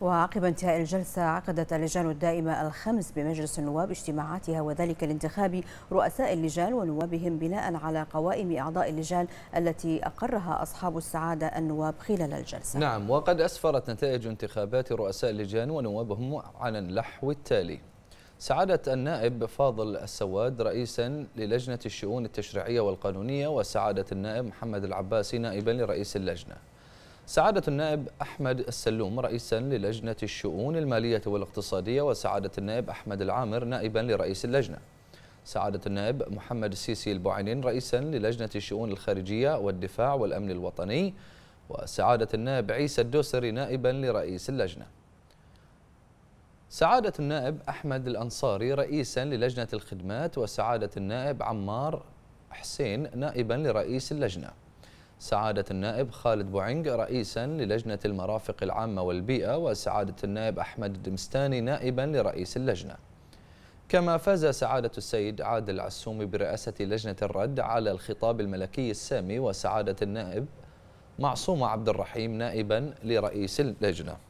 وعقب انتهاء الجلسة عقدت اللجان الدائمة الخمس بمجلس النواب اجتماعاتها وذلك لانتخاب رؤساء اللجان ونوابهم بناء على قوائم أعضاء اللجان التي أقرها أصحاب السعادة النواب خلال الجلسة نعم وقد أسفرت نتائج انتخابات رؤساء اللجان ونوابهم على اللحو التالي سعادة النائب فاضل السواد رئيسا للجنة الشؤون التشريعية والقانونية وسعادة النائب محمد العباسي نائبا لرئيس اللجنة سعادة النائب أحمد السلوم رئيسا للجنة الشؤون المالية والاقتصادية وسعادة النائب أحمد العامر نائبا لرئيس اللجنة سعادة النائب محمد السيسي البوعينين رئيسا للجنة الشؤون الخارجية والدفاع والأمن الوطني وسعادة النائب عيسى الدوسري نائبا لرئيس اللجنة سعادة النائب أحمد الأنصاري رئيسا للجنة الخدمات وسعادة النائب عمار حسين نائبا لرئيس اللجنة سعادة النائب خالد بوعنق رئيسا للجنة المرافق العامة والبيئة وسعادة النائب أحمد الدمستاني نائبا لرئيس اللجنة كما فاز سعادة السيد عادل عسومي برئاسة لجنة الرد على الخطاب الملكي السامي وسعادة النائب معصوم عبد الرحيم نائبا لرئيس اللجنة